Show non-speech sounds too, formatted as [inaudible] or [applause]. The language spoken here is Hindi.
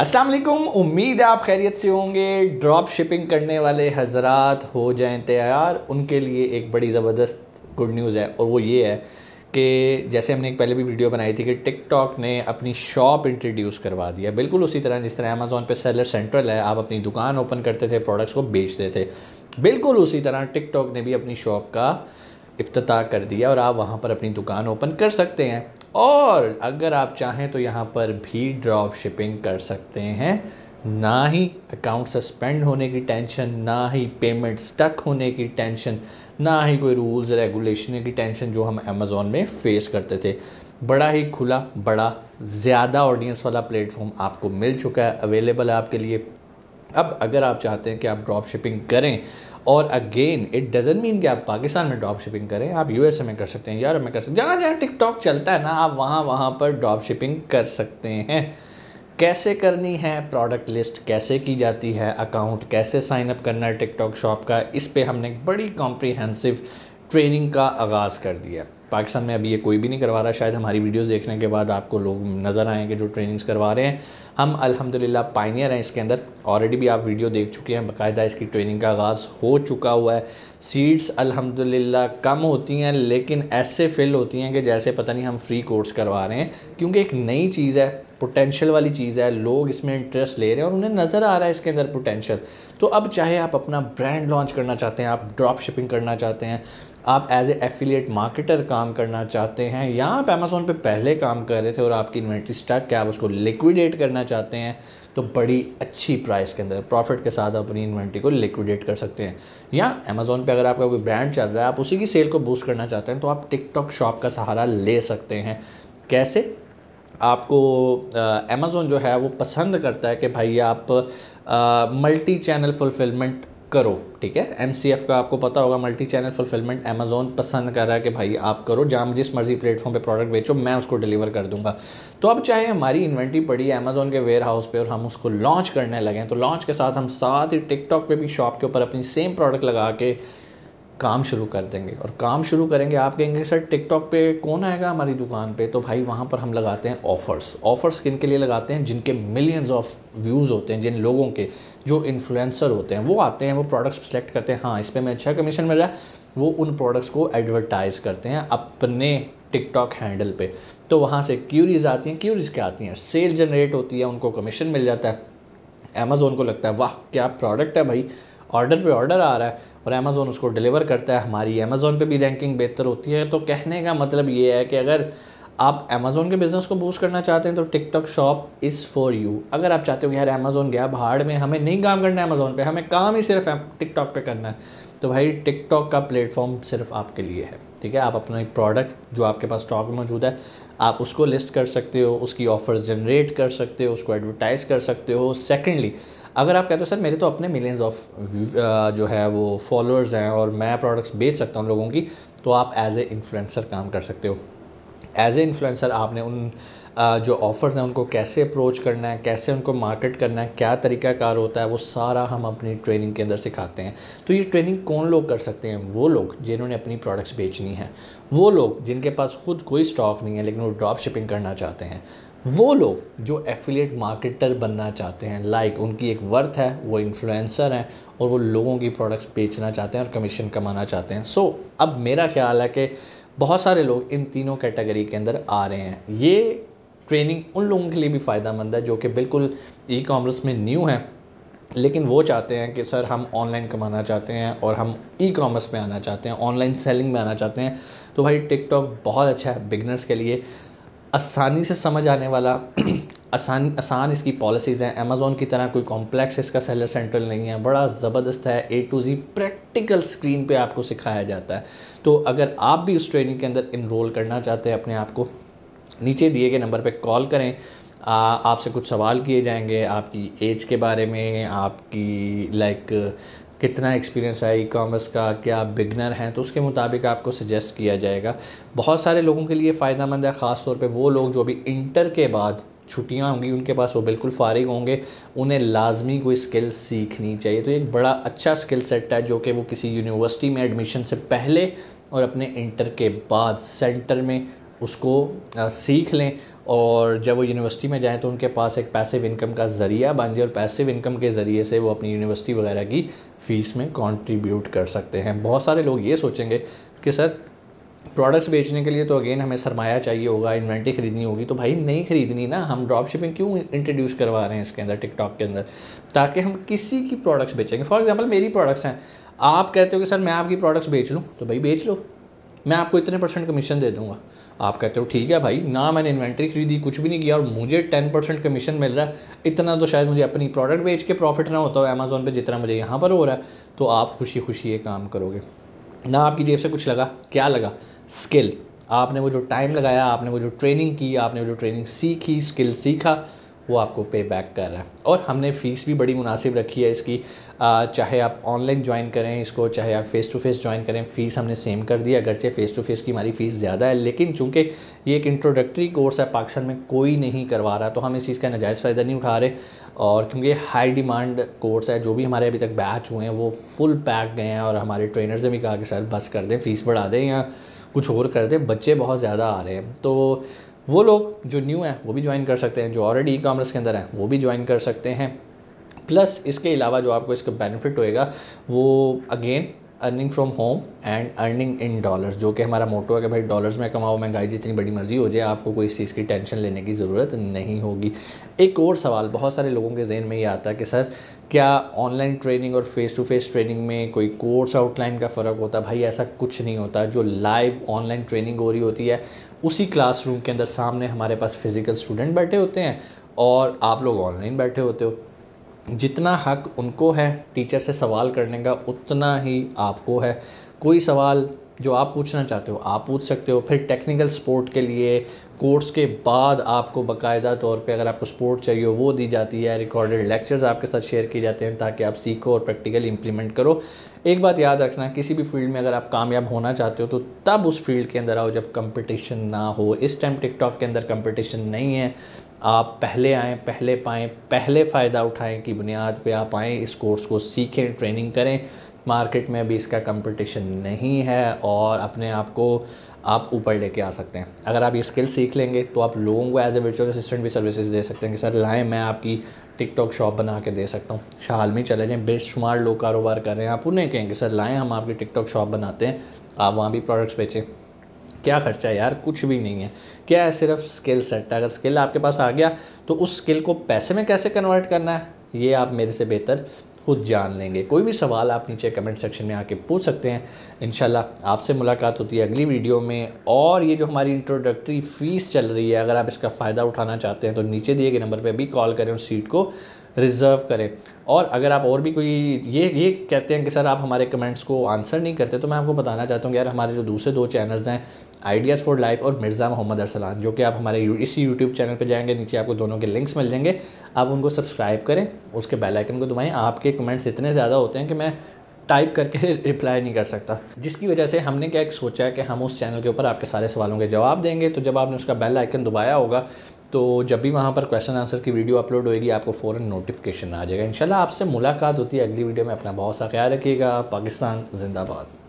अस्सलाम वालेकुम उम्मीद है आप खैरियत से होंगे ड्रॉप शिपिंग करने वाले हजरात हो जाएं तैयार उनके लिए एक बड़ी ज़बरदस्त गुड न्यूज़ है और वो ये है कि जैसे हमने एक पहले भी वीडियो बनाई थी कि टिकटॉक ने अपनी शॉप इंट्रोड्यूस करवा दिया बिल्कुल उसी तरह जिस तरह अमेज़ोन पे सेलर सेंट्रल है आप अपनी दुकान ओपन करते थे प्रोडक्ट्स को बेचते थे बिल्कुल उसी तरह टिकटॉक ने भी अपनी शॉप का अफ्ताह कर दिया और आप वहाँ पर अपनी दुकान ओपन कर सकते हैं और अगर आप चाहें तो यहाँ पर भी ड्रॉप शिपिंग कर सकते हैं ना ही अकाउंट सस्पेंड होने की टेंशन ना ही पेमेंट स्टक होने की टेंशन ना ही कोई रूल्स रेगुलेशन की टेंशन जो हम अमेज़ोन में फेस करते थे बड़ा ही खुला बड़ा ज़्यादा ऑडियंस वाला प्लेटफॉर्म आपको मिल चुका है अवेलेबल है आपके लिए अब अगर आप चाहते हैं कि आप ड्रॉप शिपिंग करें और अगेन इट डजेंट मीन कि आप पाकिस्तान में ड्रॉप शिपिंग करें आप यू में कर सकते हैं यूरोप में कर सकते हैं जहाँ जहाँ टिकटॉक चलता है ना आप वहाँ वहाँ पर ड्रॉप शिपिंग कर सकते हैं कैसे करनी है प्रोडक्ट लिस्ट कैसे की जाती है अकाउंट कैसे साइन अप करना है टिकटॉक शॉप का इस पर हमने एक बड़ी कॉम्प्रिहेंसिव ट्रेनिंग का आगाज़ कर दिया पाकिस्तान में अभी ये कोई भी नहीं करवा रहा शायद हमारी वीडियोस देखने के बाद आपको लोग नज़र आएंगे जो ट्रेनिंग्स करवा रहे हैं हम अल्हम्दुलिल्लाह पाइनियर हैं इसके अंदर ऑलरेडी भी आप वीडियो देख चुके हैं बाकायदा इसकी ट्रेनिंग का आगाज़ हो चुका हुआ है सीट्स अल्हम्दुलिल्लाह कम होती हैं लेकिन ऐसे फिल होती हैं कि जैसे पता नहीं हम फ्री कोर्स करवा रहे हैं क्योंकि एक नई चीज़ है पोटेंशियल वाली चीज़ है लोग इसमें इंटरेस्ट ले रहे हैं और उन्हें नज़र आ रहा है इसके अंदर पोटेंशियल तो अब चाहे आप अपना ब्रांड लॉन्च करना चाहते हैं आप ड्रॉप शिपिंग करना चाहते हैं आप एज ए एफिलिएट मार्केटर काम करना चाहते हैं या आप अमेज़ोन पर पहले काम कर रहे थे और आपकी इन्वेंट्री स्टार्ट है आप उसको लिक्विडेट करना चाहते हैं तो बड़ी अच्छी प्राइस के अंदर प्रॉफिट के साथ आप अपनी इन्वेंट्री को लिक्विडेट कर सकते हैं या अमेज़ोन पे अगर आपका कोई ब्रांड चल रहा है आप उसी की सेल को बूस्ट करना चाहते हैं तो आप टिकटॉक शॉप का सहारा ले सकते हैं कैसे आपको अमेज़ोन जो है वो पसंद करता है कि भाई आप मल्टी चैनल फुलफिलमेंट करो ठीक है एम का आपको पता होगा मल्टी चैनल फुलफिलमेंट अमेज़ोन पसंद कर रहा है कि भाई आप करो जहाँ जिस मर्जी प्लेटफॉर्म पे प्रोडक्ट बेचो मैं उसको डिलीवर कर दूंगा तो अब चाहे हमारी इन्वेंट्री पड़ी है अमेज़ोन के वेयर हाउस पर और हम उसको लॉन्च करने लगे तो लॉन्च के साथ हम साथ ही टिकटॉक पर भी शॉप के ऊपर अपनी सेम प्रोडक्ट लगा के काम शुरू कर देंगे और काम शुरू करेंगे आप कहेंगे सर टिकटॉक पे कौन आएगा हमारी दुकान पे तो भाई वहाँ पर हम लगाते हैं ऑफ़र्स ऑफ़र्स किन के लिए लगाते हैं जिनके मिलियंस ऑफ व्यूज़ होते हैं जिन लोगों के जो इन्फ्लुएंसर होते हैं वो आते हैं वो प्रोडक्ट्स सेलेक्ट करते हैं हाँ इस पर मैं अच्छा कमीशन मिल रहा है वो उन प्रोडक्ट्स को एडवर्टाइज़ करते हैं अपने टिकटॉक हैंडल पे तो वहाँ से क्यूरीज आती हैं क्यूरीज क्या आती हैं सेल जनरेट होती है उनको कमीशन मिल जाता है अमेज़ोन को लगता है वाह क्या प्रोडक्ट है भाई ऑर्डर पे ऑर्डर आ रहा है और अमेज़ोन उसको डिलीवर करता है हमारी अमेज़ोन पे भी रैंकिंग बेहतर होती है तो कहने का मतलब ये है कि अगर आप अमेज़ोन के बिज़नेस को बूस्ट करना चाहते हैं तो TikTok shop is for you अगर आप चाहते हो कि यार अमेज़ोन गया भाड़ में हमें नहीं काम करना है अमेज़ोन पर हमें काम ही सिर्फ टिकटॉक पर करना है तो भाई टिकटॉक का प्लेटफॉर्म सिर्फ आपके लिए है ठीक है आप अपना एक प्रोडक्ट जो आपके पास स्टॉक में मौजूद है आप उसको लिस्ट कर सकते हो उसकी ऑफ़र जनरेट कर सकते हो उसको एडवर्टाइज़ कर सकते हो सेकेंडली अगर आप कहते हो सर मेरे तो अपने मिलियंस ऑफ जो है वो फॉलोअर्स हैं और मैं प्रोडक्ट्स बेच सकता हूँ लोगों की तो आप एज ए इन्फ्लुएंसर काम कर सकते हो एज ए इन्फ्लुएंसर आपने उन जो ऑफ़र्स हैं उनको कैसे अप्रोच करना है कैसे उनको मार्केट करना है क्या तरीकाकार होता है वो सारा हम अपनी ट्रेनिंग के अंदर सिखाते हैं तो ये ट्रेनिंग कौन लोग कर सकते हैं वो लोग जिन्होंने अपनी प्रोडक्ट्स बेचनी है वो लोग जिनके पास खुद कोई स्टॉक नहीं है लेकिन वो ड्रॉप शिपिंग करना चाहते हैं वो लोग जो एफिलिएट मार्केटर बनना चाहते हैं लाइक उनकी एक वर्थ है वो इन्फ्लुएंसर हैं और वो लोगों की प्रोडक्ट्स बेचना चाहते हैं और कमीशन कमाना चाहते हैं सो so, अब मेरा ख्याल है कि बहुत सारे लोग इन तीनों कैटेगरी के अंदर आ रहे हैं ये ट्रेनिंग उन लोगों के लिए भी फ़ायदा मंद है जो कि बिल्कुल ई कॉमर्स में न्यू हैं लेकिन वो चाहते हैं कि सर हम ऑनलाइन कमाना चाहते हैं और हम ई कॉमर्स में आना चाहते हैं ऑनलाइन सेलिंग में आना चाहते हैं तो भाई टिकटॉक बहुत अच्छा है बिगनर्स के लिए आसानी से समझ आने वाला आसान आसान इसकी पॉलिसीज़ हैं अमेज़ोन की तरह कोई कॉम्प्लेक्स इसका सेलर सेंट्रल नहीं है बड़ा ज़बरदस्त है A to Z practical screen पे आपको सिखाया जाता है तो अगर आप भी उस ट्रेनिंग के अंदर इनरोल करना चाहते हैं अपने आप को नीचे दिए गए नंबर पे कॉल करें आपसे कुछ सवाल किए जाएंगे आपकी एज के बारे में आपकी लाइक कितना एक्सपीरियंस है ई कॉमर्स का क्या आप बिगनर हैं तो उसके मुताबिक आपको सजेस्ट किया जाएगा बहुत सारे लोगों के लिए फ़ायदा मंद है ख़ास तौर पर वो लोग जो अभी इंटर के बाद छुट्टियाँ होंगी उनके पास वो बिल्कुल फारिग होंगे उन्हें लाजमी कोई स्किल सीखनी चाहिए तो एक बड़ा अच्छा स्किल सेट है जो कि वो किसी यूनिवर्सिटी में एडमिशन से पहले और अपने इंटर के बाद सेंटर में उसको सीख लें और जब वो यूनिवर्सिटी में जाएँ तो उनके पास एक पैसिव इनकम का ज़रिया बन जाए और पैसिव इनकम के ज़रिए से वो अपनी यूनिवर्सिटी वगैरह की फ़ीस में कंट्रीब्यूट कर सकते हैं बहुत सारे लोग ये सोचेंगे कि सर प्रोडक्ट्स बेचने के लिए तो अगेन हमें सरमाया चाहिए होगा इन्वेंट्री खरीदनी होगी तो भाई नहीं खरीदनी ना हम ड्रॉप शिपिंग क्यों इंट्रोड्यूस करवा रहे हैं इसके अंदर टिकटॉक के अंदर ताकि हम किसी की प्रोडक्ट्स बेचेंगे फॉर एग्जांपल मेरी प्रोडक्ट्स हैं आप कहते हो कि सर मैं आपकी प्रोडक्ट्स बेच लूँ तो भाई बेच लो मैं आपको इतने परसेंट कमीशन दे दूँगा आप कहते हो ठीक है भाई ना मैंने इन्वेंट्री खरीदी कुछ भी नहीं किया और मुझे टेन परसेंट कमीशन मिल रहा है इतना तो शायद मुझे अपनी प्रोडक्ट बेच के प्रॉफिट ना होता हो अमेज़ोन पर जितना मुझे यहाँ पर हो रहा है तो आप खुशी खुशी ये काम करोगे ना आपकी जेब से कुछ लगा क्या लगा स्किल आपने वो जो टाइम लगाया आपने वो जो ट्रेनिंग की आपने वो जो ट्रेनिंग सीखी स्किल सीखा वो आपको पे बैक कर रहा है और हमने फ़ीस भी बड़ी मुनासिब रखी है इसकी आ, चाहे आप ऑनलाइन ज्वाइन करें इसको चाहे आप फ़ेस टू फ़ेस ज्वाइन करें फ़ीस हमने सेम कर दी अगरचे फ़ेस टू फ़ेस की हमारी फ़ीस ज़्यादा है लेकिन चूंकि ये एक इंट्रोडक्टरी कोर्स है पाकिस्तान में कोई नहीं करवा रहा तो हम इस चीज़ का नजायज़ फ़ायदा नहीं उठा रहे और क्योंकि हाई डिमांड कोर्स है जो भी हमारे अभी तक बैच हुए हैं वो फुल पैक गए हैं और हमारे ट्रेनर्स ने भी कहा कि सर बस कर दें फ़ीस बढ़ा दें या कुछ और कर दें बच्चे बहुत ज़्यादा आ रहे हैं तो वो लोग जो न्यू हैं वो भी ज्वाइन कर सकते हैं जो ऑलरेडी ई कामर्स के अंदर हैं वो भी ज्वाइन कर सकते हैं प्लस इसके अलावा जो आपको इसका बेनिफिट होएगा वो again earning from home and earning in dollars जो कि हमारा मोटो है कि भाई डॉलर्स में कमाओ महंगाई जितनी बड़ी मर्जी हो जाए आपको कोई इस चीज़ की टेंशन लेने की ज़रूरत नहीं होगी एक और सवाल बहुत सारे लोगों के जहन में ये आता है कि सर क्या ऑनलाइन ट्रेनिंग और फेस टू फेस ट्रेनिंग में कोई कोर्स आउटलाइन का फ़र्क होता है भाई ऐसा कुछ नहीं होता जो लाइव ऑनलाइन ट्रेनिंग हो रही होती है उसी क्लासरूम के अंदर सामने हमारे पास फ़िज़िकल स्टूडेंट बैठे होते हैं और आप लोग ऑनलाइन बैठे होते हो जितना हक उनको है टीचर से सवाल करने का उतना ही आपको है कोई सवाल जो आप पूछना चाहते हो आप पूछ सकते हो फिर टेक्निकल सपोर्ट के लिए कोर्स के बाद आपको बाकायदा तौर पे अगर आपको सपोर्ट चाहिए हो वो दी जाती है रिकॉर्डेड लेक्चर्स आपके साथ शेयर किए जाते हैं ताकि आप सीखो और प्रैक्टिकली इंप्लीमेंट करो एक बात याद रखना किसी भी फील्ड में अगर आप कामयाब होना चाहते हो तो तब उस फील्ड के अंदर आओ जब कंपटीशन ना हो इस टाइम टिकटॉक के अंदर कंपटीशन नहीं है आप पहले आएँ पहले पाएँ पहले फ़ायदा उठाएँ की बुनियाद पर आप आएँ इस कोर्स को सीखें ट्रेनिंग करें मार्केट में अभी इसका कंपटीशन नहीं है और अपने आप को आप ऊपर लेके आ सकते हैं अगर आप ये स्किल सीख लेंगे तो आप लोगों को एज ए वर्चुअल असिस्टेंट भी सर्विसेज दे सकते हैं कि सर लाएँ मैं आपकी टिकटॉक शॉप बना के दे सकता हूँ शाहाल में चले जाएँ बेशुमार लोग कारोबार कर रहे हैं आप उन्हें कहेंगे सर लाएँ हम आपकी टिकटॉक शॉप बनाते हैं आप वहाँ भी प्रोडक्ट्स बेचें क्या खर्चा है यार कुछ भी नहीं है क्या है सिर्फ स्किल सेट है अगर स्किल आपके पास आ गया तो उस स्किल को पैसे में कैसे कन्वर्ट करना है ये आप मेरे से बेहतर खुद जान लेंगे कोई भी सवाल आप नीचे कमेंट सेक्शन में आके पूछ सकते हैं इन आपसे मुलाकात होती है अगली वीडियो में और ये जो हमारी इंट्रोडक्टरी फ़ीस चल रही है अगर आप इसका फ़ायदा उठाना चाहते हैं तो नीचे दिए गए नंबर पर भी कॉल करें उस सीट को रिज़र्व करें और अगर आप और भी कोई ये ये कहते हैं कि सर आप हमारे कमेंट्स को आंसर नहीं करते तो मैं आपको बताना चाहता हूँ कि यार हमारे जो दूसरे दो चैनल्स हैं आइडियाज़ फॉर लाइफ और मिर्ज़ा मोहम्मद अरसलान जो कि आप हमारे इसी यूट्यूब चैनल पर जाएंगे नीचे आपको दोनों के लिंक्स मिल जाएंगे आप उनको सब्सक्राइब करें उसके बेल आइकन को दबाएँ आपके कमेंट्स इतने ज़्यादा होते हैं कि मैं टाइप करके रिप्लाई [laughs] नहीं कर सकता जिसकी वजह से हमने क्या एक सोचा है कि हम उस चैनल के ऊपर आपके सारे सवालों के जवाब देंगे तो जब आपने उसका बेल आइकन दबाया होगा तो जब भी वहाँ पर क्वेश्चन आंसर की वीडियो अपलोड होएगी आपको फ़ौर नोटिफिकेशन आ जाएगा इंशाल्लाह आपसे मुलाकात होती है अगली वीडियो में अपना बहुत सा ख्याल रखिएगा पाकिस्तान जिंदाबाद